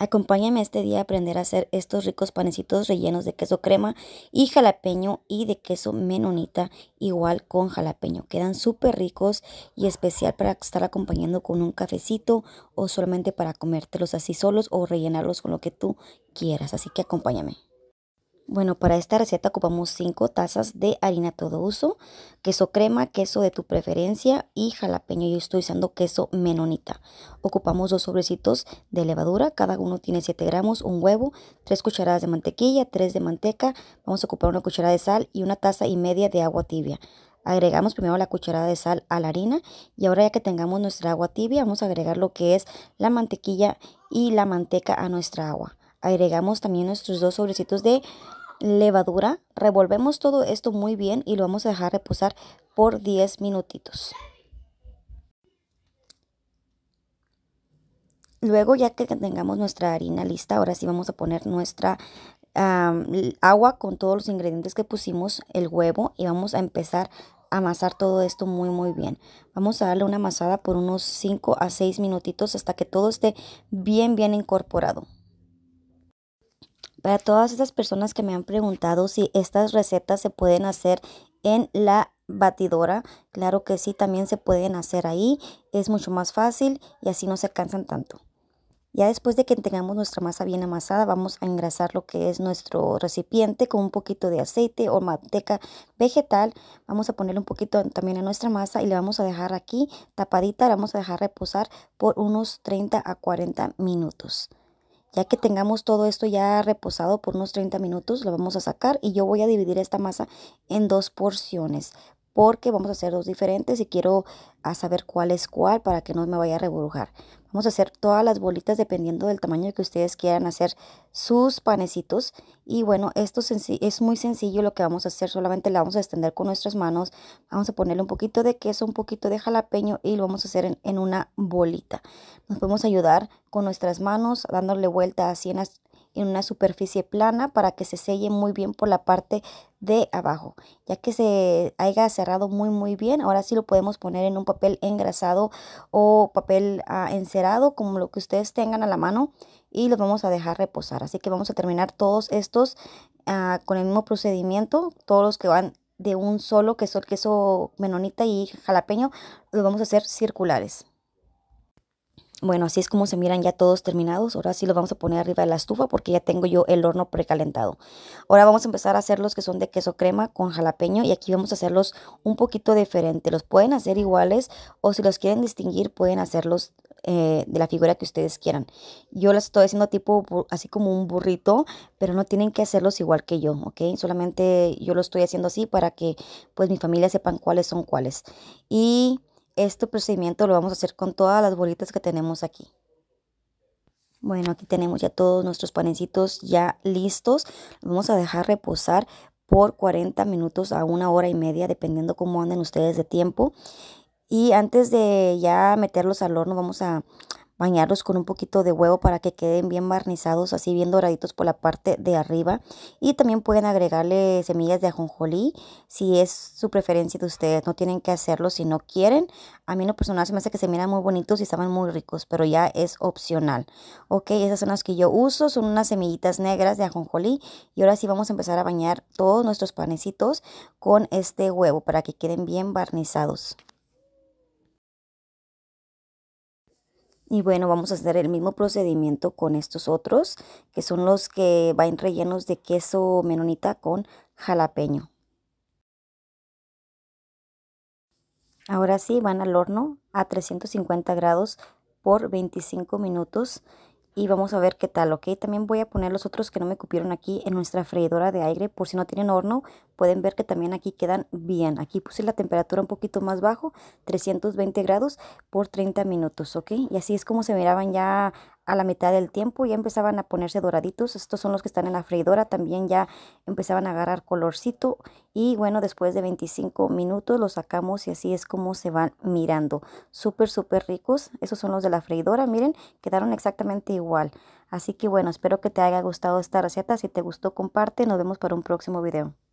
Acompáñame este día a aprender a hacer estos ricos panecitos rellenos de queso crema y jalapeño y de queso menonita igual con jalapeño. Quedan súper ricos y especial para estar acompañando con un cafecito o solamente para comértelos así solos o rellenarlos con lo que tú quieras. Así que acompáñame. Bueno, para esta receta ocupamos 5 tazas de harina todo uso, queso crema, queso de tu preferencia y jalapeño. Yo estoy usando queso menonita. Ocupamos dos sobrecitos de levadura, cada uno tiene 7 gramos, un huevo, 3 cucharadas de mantequilla, 3 de manteca. Vamos a ocupar una cucharada de sal y una taza y media de agua tibia. Agregamos primero la cucharada de sal a la harina y ahora ya que tengamos nuestra agua tibia vamos a agregar lo que es la mantequilla y la manteca a nuestra agua agregamos también nuestros dos sobrecitos de levadura. Revolvemos todo esto muy bien y lo vamos a dejar reposar por 10 minutitos. Luego ya que tengamos nuestra harina lista, ahora sí vamos a poner nuestra agua con todos los ingredientes que pusimos, el huevo y vamos a empezar a amasar todo esto muy muy bien. Vamos a darle una amasada por unos 5 a 6 minutitos hasta que todo esté bien bien incorporado. Para todas esas personas que me han preguntado si estas recetas se pueden hacer en la batidora, claro que sí, también se pueden hacer ahí, es mucho más fácil y así no se cansan tanto. Ya después de que tengamos nuestra masa bien amasada, vamos a engrasar lo que es nuestro recipiente con un poquito de aceite o manteca vegetal. Vamos a ponerle un poquito también a nuestra masa y le vamos a dejar aquí tapadita, la vamos a dejar reposar por unos 30 a 40 minutos. Ya que tengamos todo esto ya reposado por unos 30 minutos, lo vamos a sacar y yo voy a dividir esta masa en dos porciones porque vamos a hacer dos diferentes y quiero saber cuál es cuál para que no me vaya a reburujar. Vamos a hacer todas las bolitas dependiendo del tamaño que ustedes quieran hacer sus panecitos. Y bueno, esto es muy sencillo lo que vamos a hacer. Solamente la vamos a extender con nuestras manos. Vamos a ponerle un poquito de queso, un poquito de jalapeño y lo vamos a hacer en, una bolita. Nos podemos ayudar con nuestras manos dándole vuelta así en las en una superficie plana para que se selle muy bien por la parte de abajo. Ya que se haya cerrado muy muy bien, ahora sí lo podemos poner en un papel engrasado o papel ah, encerado, como lo que ustedes tengan a la mano y los vamos a dejar reposar. Así que vamos a terminar todos estos ah, con el mismo procedimiento, todos los que van de un solo, queso, queso menonita y jalapeño, los vamos a hacer circulares. Bueno, así es como se miran ya todos terminados. Ahora sí los vamos a poner arriba de la estufa porque ya tengo yo el horno precalentado. Ahora vamos a empezar a hacer los que son de queso crema con jalapeño y aquí vamos a hacerlos un poquito diferente. Los pueden hacer iguales o si los quieren distinguir pueden hacerlos eh, de la figura que ustedes quieran. Yo las estoy haciendo tipo así como un burrito, pero no tienen que hacerlos igual que yo, ¿ok? Solamente yo lo estoy haciendo así para que pues mi familia sepan cuáles son cuáles. Y... Este procedimiento lo vamos a hacer con todas las bolitas que tenemos aquí. Bueno, aquí tenemos ya todos nuestros panecitos ya listos. Los vamos a dejar reposar por 40 minutos a una hora y media, dependiendo cómo anden ustedes de tiempo. Y antes de ya meterlos al horno, vamos a bañarlos con un poquito de huevo para que queden bien barnizados, así bien doraditos por la parte de arriba. Y también pueden agregarle semillas de ajonjolí si es su preferencia de ustedes. No tienen que hacerlo si no quieren. A mí en lo personal se me hace que se miran muy bonitos y estaban muy ricos, pero ya es opcional. Ok, esas son las que yo uso, son unas semillitas negras de ajonjolí. Y ahora sí vamos a empezar a bañar todos nuestros panecitos con este huevo para que queden bien barnizados. Y bueno, vamos a hacer el mismo procedimiento con estos otros, que son los que van rellenos de queso menonita con jalapeño. Ahora sí, van al horno a 350 grados por 25 minutos y vamos a ver qué tal, ¿ok? También voy a poner los otros que no me cupieron aquí en nuestra freidora de aire, por si no tienen horno, pueden ver que también aquí quedan bien. Aquí puse la temperatura un poquito más bajo, 320 grados por 30 minutos, ¿ok? Y así es como se miraban ya a la mitad del tiempo ya empezaban a ponerse doraditos. Estos son los que están en la freidora, también ya empezaban a agarrar colorcito. Y bueno, después de 25 minutos los sacamos y así es como se van mirando. Súper, súper ricos. Esos son los de la freidora, miren, quedaron exactamente igual. Así que bueno, espero que te haya gustado esta receta. Si te gustó, comparte. Nos vemos para un próximo video.